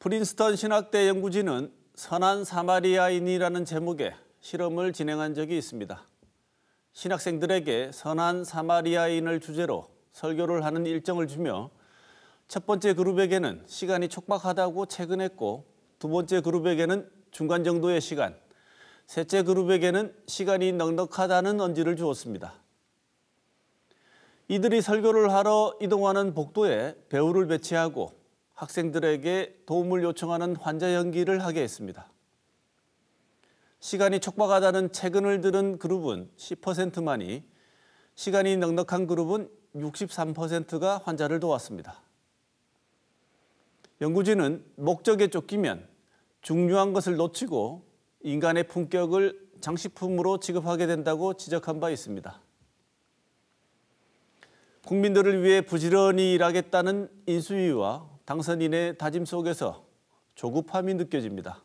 프린스턴 신학대 연구진은 선한 사마리아인이라는 제목의 실험을 진행한 적이 있습니다. 신학생들에게 선한 사마리아인을 주제로 설교를 하는 일정을 주며 첫 번째 그룹에게는 시간이 촉박하다고 체근했고 두 번째 그룹에게는 중간 정도의 시간, 셋째 그룹에게는 시간이 넉넉하다는 언지를 주었습니다. 이들이 설교를 하러 이동하는 복도에 배우를 배치하고 학생들에게 도움을 요청하는 환자 연기를 하게 했습니다. 시간이 촉박하다는 최근을 들은 그룹은 10%만이, 시간이 넉넉한 그룹은 63%가 환자를 도왔습니다. 연구진은 목적에 쫓기면 중요한 것을 놓치고 인간의 품격을 장식품으로 취급하게 된다고 지적한 바 있습니다. 국민들을 위해 부지런히 일하겠다는 인수위와 당선인의 다짐 속에서 조급함이 느껴집니다.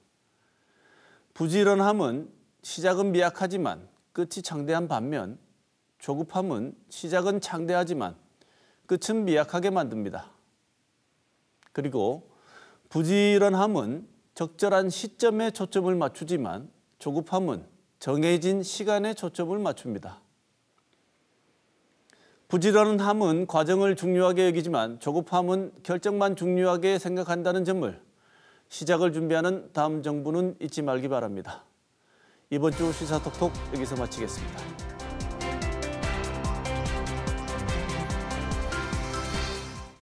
부지런함은 시작은 미약하지만 끝이 창대한 반면 조급함은 시작은 창대하지만 끝은 미약하게 만듭니다. 그리고 부지런함은 적절한 시점에 초점을 맞추지만 조급함은 정해진 시간에 초점을 맞춥니다. 부지런함은 과정을 중요하게 여기지만 조급함은 결정만 중요하게 생각한다는 점을 시작을 준비하는 다음 정부는 잊지 말기 바랍니다. 이번 주 시사톡톡 여기서 마치겠습니다.